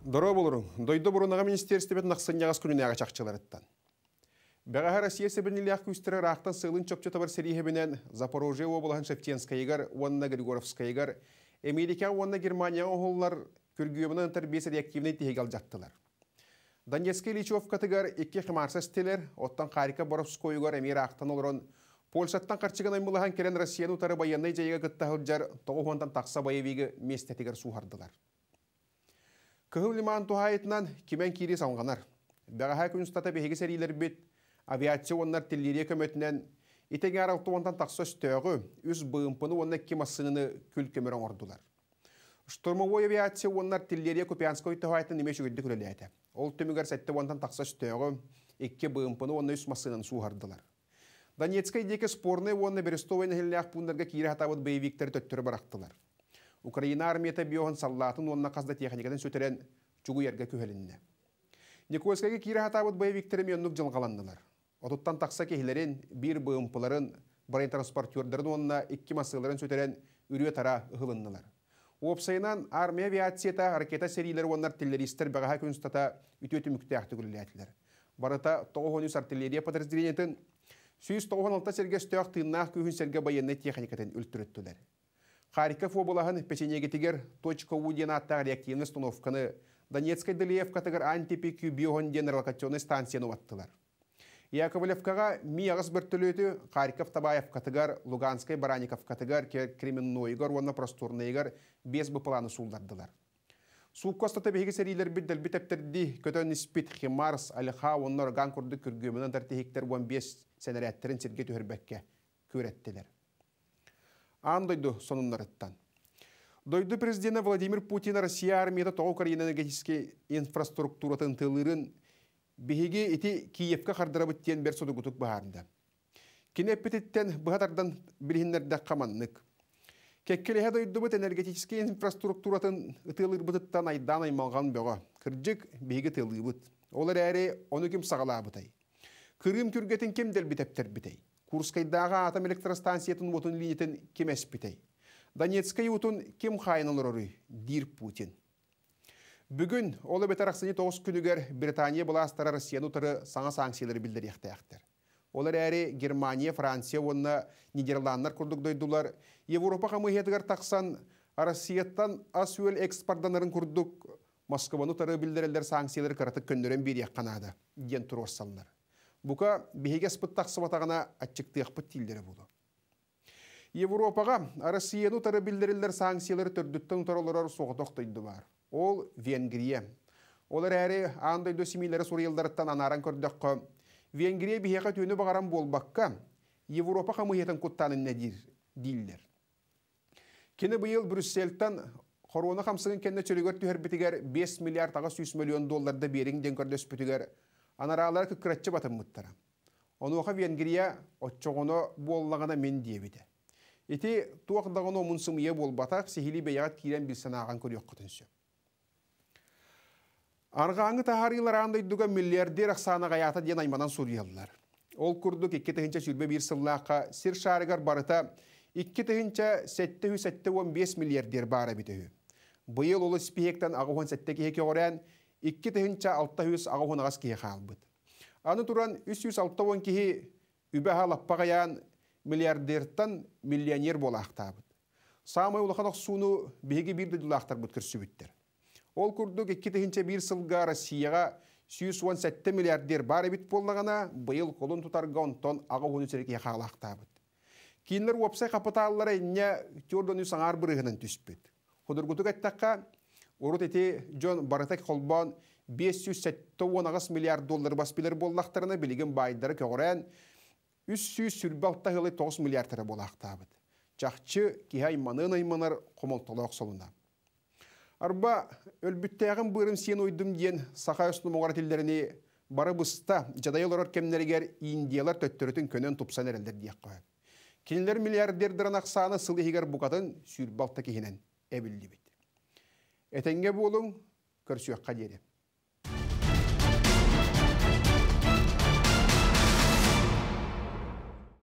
Дорого болырың, дойды бұрынаға министерсті бетін ақсыньяғас күніне ағачақчылар әттен. Бәғағар Россиясы бірнілі ақ күстірі рақтан сылын чөпчі табар серейі бінен Запорожье облаған Шевтенская егер, онына Григоровская егер, Америка онына Германия оғылылар күргүйімінің тәрбесі теге тегел жаттылар. Донецкий Личев катыгар икки химарсыз телер, оттан қарика борып скойугар әмер ақтан олырын, Польшаттан қарчыған аймылыған келен Россияны ұтары баянны жайыға күттағылжар, тоғығуантан тақса байевегі местетігер суғардылар. Кыһым лиман тухайытынан кимен кири салынғанар. Дағаха күн ұстата бейге сәрилер бит, авиация онлар тіллере көмөтінен, итеге аралты онтан тақса үстөғы, үз бұйымпыны онна кемасыныны күл көмірін ордылар. Штурмовой авиация онлар тіллере Купянской тухайтын немеш үгілді күлелеті. Ол төмігер сәтті онтан тақса үстөғы, икке бұйымпыны онна үз масынын суғардылар. Донецкай деке спорны онна Берестовайны хеллях пундарға кире хатабыд боевиктер төттірі барақтылар. Украина армията биоған саллатын онна қазда техникадан сөтерен чугу ерге көһелінне. Никольскайға кире хатабыт боевиктері меннік жылғаландылар. Отуттан тақса кехилерін бір бұйымпыларын, барай транспортердерін онна икки масыларын сөтерен үрі тара ұғылындылар. Опсайынан армия авиацията ракета серийлер оннар теллеристер бағаға күнстата үтөті мүкті ақты күлілетілер. Барыта 900 артиллерия подразделениетін 196 серге стөяқ тыыннақ күйін серге байынны техникатын өлтіріттілер. Харьков облағын тигер точка уденаттағы реактивны установканы Донецкой Делиевкатығыр антипекю кюбиоғын денерлокационы станцияны ваттылар. Яковлевкаға ми ағыз бір Харьков Табаев катығар, Луганской Бараников катығар, Кременнойгар, онна просторныйгар без бұпыланы сулдардылар. Суккоста табихиге сәрилер бидел дәлбит әптерді көтөн іспит Химарс, Алиха, онна ган күрді күргемінің дәртехіктер 15 сәнәрәттерін сергет өрбәкке көрәттелер ан дойду сонуннарыттан. Дойду президента Владимир Путин Россия армияда тоо Украина энергетический инфраструктуратын тылырын беге эти Киевка хардырабыттен бер содугутук баарында. Кинепетиттен бұғатардан білгендерді қаманнық. Кеккелеге дойдубыт энергетический инфраструктуратын ытылыр бұтыттан айдан аймалған бөға. Кырджик беге тылыбыт. Олар әрі оны кем Кырым күргетін кемдел бітептер бітай. Курскайдағы атом электростанциятын отын линетін кемәспітей. Донецкай ұтын кем қайынылырыры, дир Путин. Бүгін олы бетарақсыны 9 күнігер Британия астары Россияны тұры саңа санкциялары еқті ақтыр. Олар әрі Германия, Франция, онына Нидерланддар күрдік дойдулар. Европа етігер тақсан Россияттан ас өл экспорданарын күрдік Москваны тұры білдірілер санкциялары қыратық бір берек қанады. Ден осалынар. Бука бігеге спыттақ әтчікті әқпыт тілдері болды. Европаға Россияну тары білдерілдер санкциялары түрдіттің тұрылырар соғдық тұйды бар. Ол Венгрия. Олар әрі аңдай дөсімейлері сұрайылдарыттан анаран көрдіққы. Венгрия бігеға төні бағарам болбаққа Европа қамыйетін құттанын нәдір дилдер. Кені бұйыл Брюссельттан Хорона қамсығын кені түрігір түхер 5 миллиард ағы 100 миллион долларды берің ден көрдес бүтігер анаралар күккіратчы Оны Онуға Венгрия отчоғыны боллағына мен дейбеді. Эти туақдағыны мұнсымыя болбатақ сихили бәяғат э кейлен білсанаған көрек құтынсы. Арғаңы тахарилар андайдуға миллиардер ақсаны ғаяты ден айманан сұриялылар. Ол күрдік екі тіхінші сүрбе бір сыллаққа сир шарығар барыта Икки тыһынча сәттеһү сәтте он 15 миллиардер баара битеһү. Быйыл улы спиектан ағуан сәттеки хеке орен икки тыһынча алта үс аҕоһунагас киһи аны туран үс үс алта он киһи миллиардертан миллионер болаахтаабыт самый улаханах суну бирді лақтар дулаахтарбыт көрсүбүттер ол курдук икки тыһынча бир сылга россияға 317 он сәтте миллиардер бар эбит болнағана быйыл колун тутарга онтон аҕоһун үсерекиһи хаалаахтаабыт кинилер уопсай капытааллар энне тёрдон үс Урут эти Джон Баратек холбон 570 миллиард доллар баспилер болақтарына білеген байдары көғырен 300 сүрбалтта хылы 9 миллиардтары болақтабыд. Жақчы кихай манын айманар қомылтылық солында. Арба өлбүттәғін бұрым сен ойдым ден сақай ұсыны тілдеріне бары бұста олар индиялар төттіретін көнен тұпсан әрелдер дейік қой. Кенелер миллиардердерін ақсаны сылығығар егер бұқатын сүрбалтта кейінен әбілді Этенге болуң көрсөкка дере.